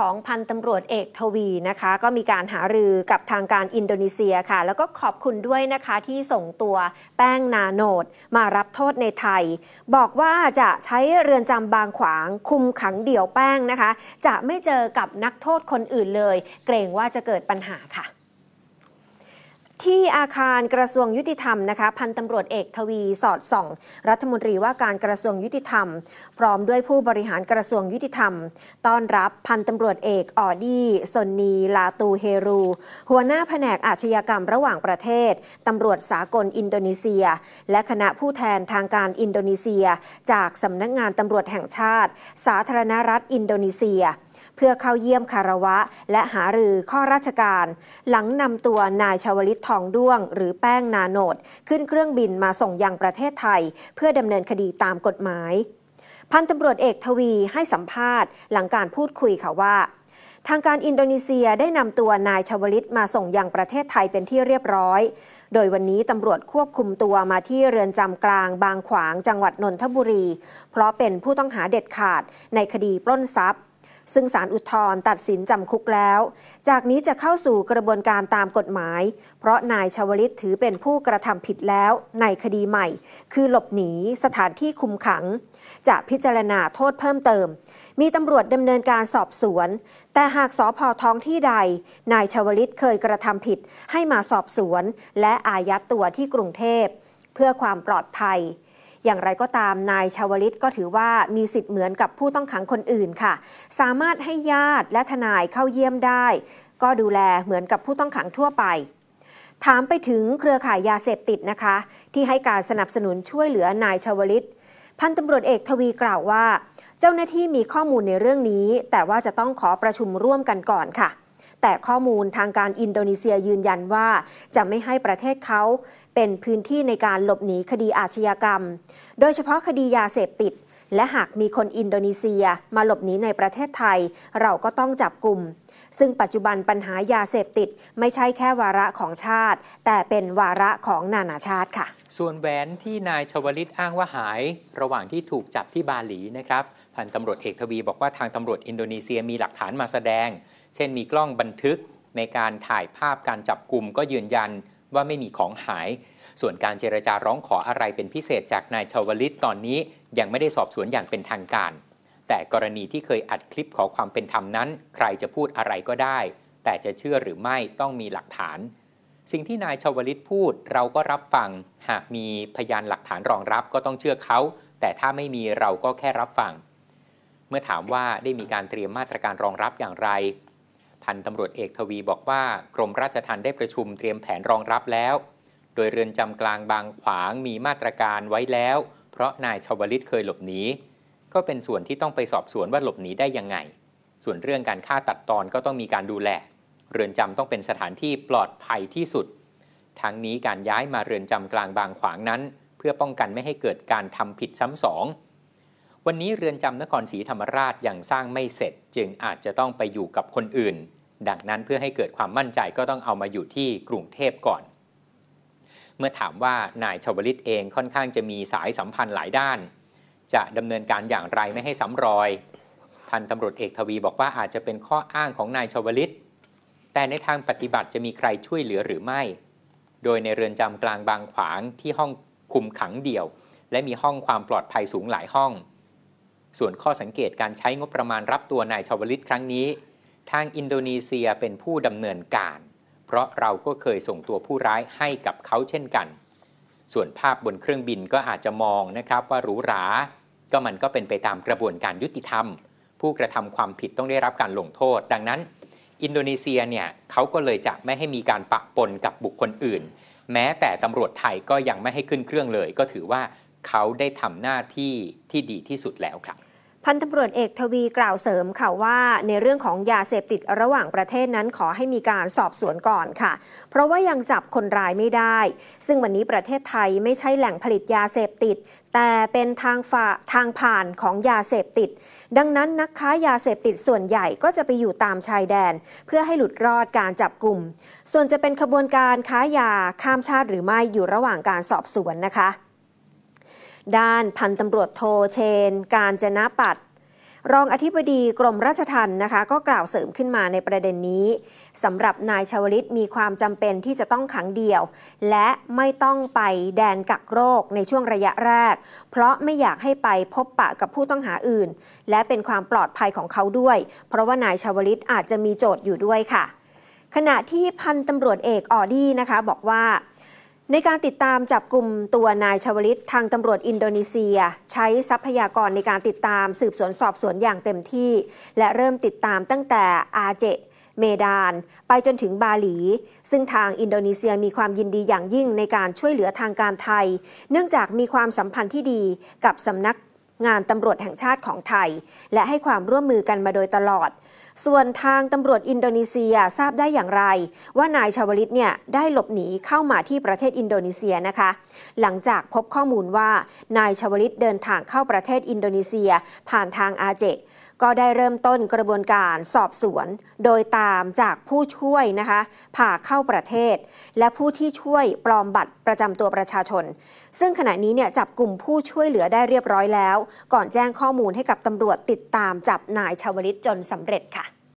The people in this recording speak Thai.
ของพันตำรวจเอกทวีนะคะ ก็มีการหารือกับทางการอินโดนีเซียค่ะ แล้วก็ขอบคุณด้วยนะคะที่ส่งตัวแป้งนาโนดมารับโทษในไทย บอกว่าจะใช้เรือนจำบางขวางคุมขังเดี่ยวแป้งนะคะ จะไม่เจอกับนักโทษคนอื่นเลย เกรงว่าจะเกิดปัญหาค่ะที่อาคารกระทรวงยุติธรรมนะคะพันตำรวจเอกทวีสอดส่องรัฐมนตรีว่าการกระทรวงยุติธรรม พร้อมด้วยผู้บริหารกระทรวงยุติธรรมต้อนรับพันตำรวจเอกออดี้สนนี ลาตูเฮรูหัวหน้าแผนกอาชญากรรมระหว่างประเทศตำรวจสากลอินโดนีเซีย และคณะผู้แทนทางการอินโดนีเซีย จากสำนักงานตำรวจแห่งชาติ สาธารณรัฐอินโดนีเซียพื่อเข้าเยี่ยมคารวะ และหารือข้อราชการ หลังนำตัวนายชาวลิตทองด้วง หรือแป้งนาโนดขึ้นเครื่องบินมาส่งยังประเทศไทย เพื่อดำเนินคดีตามกฎหมาย พันตำรวจเอกทวีให้สัมภาษณ์ หลังการพูดคุยค่ะว่าทางการอินโดนีเซียได้นำตัวนายชวลิตมาส่งยังประเทศไทยเป็นที่เรียบร้อย โดยวันนี้ตำรวจควบคุมตัวมาที่เรือนจำกลาง บางขวางจังหวัดนนทบุรี เพราะเป็นผู้ต้องหาเด็ดขาดในคดีปล้นทรัพย์ซึ่งสารอุทธรตัดสินจำคุกแล้ว จากนี้จะเข้าสู่กระบวนการตามกฎหมาย เพราะนายชวลิตถือเป็นผู้กระทำผิดแล้ว ในคดีใหม่คือหลบหนีสถานที่คุมขังจะพิจารณาโทษเพิ่มเติม มีตำรวจดำเนินการสอบสวน แต่หากสอพอท้องที่ใด นายชวลิตเคยกระทำผิดให้มาสอบสวนและอายัดตัวที่กรุงเทพเพื่อความปลอดภัยอย่างไรก็ตามนายชาวลิตก็ถือว่ามีสิทธิ์เหมือนกับผู้ต้องขังคนอื่นค่ะ สามารถให้ญาติและทนายเข้าเยี่ยมได้ ก็ดูแลเหมือนกับผู้ต้องขังทั่วไป ถามไปถึงเครือข่ายยาเสพติดนะคะ ที่ให้การสนับสนุนช่วยเหลือนายชาวลิต พันตำรวจเอกทวีกล่าวว่า เจ้าหน้าที่มีข้อมูลในเรื่องนี้ แต่ว่าจะต้องขอประชุมร่วมกันก่อนค่ะแต่ข้อมูลทางการอินโดนีเซียยืนยันว่าจะไม่ให้ประเทศเขาเป็นพื้นที่ในการหลบหนีคดีอาชญากรรม โดยเฉพาะคดียาเสพติด และหากมีคนอินโดนีเซียมาหลบหนีในประเทศไทย เราก็ต้องจับกลุ่ม ซึ่งปัจจุบันปัญหายาเสพติดไม่ใช่แค่วาระของชาติ แต่เป็นวาระของนานาชาติค่ะ ส่วนแหวนที่นายชวลิตอ้างว่าหาย ระหว่างที่ถูกจับที่บาหลีนะครับพันตำรวจเอกทวีบอกว่าทางตำรวจอินโดนีเซียมีหลักฐานมาแสดงเช่นมีกล้องบันทึกในการถ่ายภาพการจับกลุ่มก็ยืนยันว่าไม่มีของหาย ส่วนการเจรจาร้องขออะไรเป็นพิเศษจากนายชาวลิตตอนนี้ยังไม่ได้สอบสวนอย่างเป็นทางการ แต่กรณีที่เคยอัดคลิปขอความเป็นธรรมนั้น ใครจะพูดอะไรก็ได้ แต่จะเชื่อหรือไม่ต้องมีหลักฐาน สิ่งที่นายชาวลิตพูดเราก็รับฟังหากมีพยานหลักฐานรองรับก็ต้องเชื่อเขา แต่ถ้าไม่มีเราก็แค่รับฟัง เมื่อถามว่าได้มีการเตรียมมาตรการรองรับอย่างไรพันตำรวจเอกทวีบอกว่ากรมราชทัณฑ์ได้ประชุมเตรียมแผนรองรับแล้ว โดยเรือนจำกลางบางขวางมีมาตรการไว้แล้ว เพราะนายชวลิตเคยหลบหนี ก็เป็นส่วนที่ต้องไปสอบสวนว่าหลบหนีได้ยังไง ส่วนเรื่องการฆ่าตัดตอนก็ต้องมีการดูแล เรือนจำต้องเป็นสถานที่ปลอดภัยที่สุด ทั้งนี้การย้ายมาเรือนจำกลางบางขวางนั้น เพื่อป้องกันไม่ให้เกิดการทำผิดซ้ำสองวันนี้เรือนจำนครศรีธรรมราชยังสร้างไม่เสร็จ จึงอาจจะต้องไปอยู่กับคนอื่น ดังนั้นเพื่อให้เกิดความมั่นใจก็ต้องเอามาอยู่ที่กรุงเทพก่อน เมื่อถามว่านายชวลิตเองค่อนข้างจะมีสายสัมพันธ์หลายด้าน จะดำเนินการอย่างไรไม่ให้ซ้ำรอย พันตำรวจเอกทวีบอกว่าอาจจะเป็นข้ออ้างของนายชวลิต แต่ในทางปฏิบัติจะมีใครช่วยเหลือหรือไม่ โดยในเรือนจำกลางบางขวางที่ห้องคุมขังเดี่ยว และมีห้องความปลอดภัยสูงหลายห้องส่วนข้อสังเกตการใช้งบประมาณรับตัวนายชาวลิตครั้งนี้ ทางอินโดนีเซียเป็นผู้ดำเนินการ เพราะเราก็เคยส่งตัวผู้ร้ายให้กับเขาเช่นกัน ส่วนภาพบนเครื่องบินก็อาจจะมองนะครับว่าหรูหรา ก็มันก็เป็นไปตามกระบวนการยุติธรรม ผู้กระทำความผิดต้องได้รับการลงโทษ ดังนั้นอินโดนีเซียเนี่ยเขาก็เลยจะไม่ให้มีการปะปนกับบุคคลอื่น แม้แต่ตำรวจไทยก็ยังไม่ให้ขึ้นเครื่องเลย ก็ถือว่าเขาได้ทำหน้าที่ที่ดีที่สุดแล้วครับ พันตำรวจเอกทวีกล่าวเสริมค่ะว่า ในเรื่องของยาเสพติดระหว่างประเทศนั้นขอให้มีการสอบสวนก่อนค่ะ เพราะว่ายังจับคนร้ายไม่ได้ ซึ่งวันนี้ประเทศไทยไม่ใช่แหล่งผลิตยาเสพติด แต่เป็นทางฝ่าทางผ่านของยาเสพติด ดังนั้นนักค้ายาเสพติดส่วนใหญ่ก็จะไปอยู่ตามชายแดน เพื่อให้หลุดรอดการจับกลุ่ม ส่วนจะเป็นขบวนการค้ายาข้ามชาติหรือไม่อยู่ระหว่างการสอบสวนนะคะด้านพันตำรวจโทเชน การจนะปัดรองอธิบดีกรมราชทัณฑ์นะคะ ก็กล่าวเสริมขึ้นมาในประเด็นนี้สำหรับนายชาวลิตมีความจำเป็นที่จะต้องขังเดี่ยว และไม่ต้องไปแดนกักโรคในช่วงระยะแรก เพราะไม่อยากให้ไปพบปะกับผู้ต้องหาอื่น และเป็นความปลอดภัยของเขาด้วย เพราะว่านายชาวลิตอาจจะมีโจทย์อยู่ด้วยค่ะ ขณะที่พันตำรวจเอกออดี้นะคะ บอกว่าในการติดตามจับกลุ่มตัวนายชวลิต ทางตำรวจอินโดนีเซียใช้ทรัพยากรในการติดตามสืบสวนสอบสวนอย่างเต็มที่ และเริ่มติดตามตั้งแต่อาเจเมดาน ไปจนถึงบาหลี ซึ่งทางอินโดนีเซียมีความยินดีอย่างยิ่งในการช่วยเหลือทางการไทยเนื่องจากมีความสัมพันธ์ที่ดีกับสำนักงานตำรวจแห่งชาติของไทย และให้ความร่วมมือกันมาโดยตลอด ส่วนทางตำรวจอินโดนีเซียทราบได้อย่างไร ว่านายชาวลิตเนี่ยได้หลบหนีเข้ามาที่ประเทศอินโดนีเซียนะคะ หลังจากพบข้อมูลว่านายชาวลิตเดินทางเข้าประเทศอินโดนีเซียผ่านทางอาเจก็ได้เริ่มต้นกระบวนการสอบสวน โดยตามจากผู้ช่วยนะคะผ่าเข้าประเทศ และผู้ที่ช่วยปลอมบัตรประจำตัวประชาชน ซึ่งขณะนี้เนี่ยจับกลุ่มผู้ช่วยเหลือได้เรียบร้อยแล้ว ก่อนแจ้งข้อมูลให้กับตำรวจติดตามจับนายชาวลิตจนสำเร็จค่ะ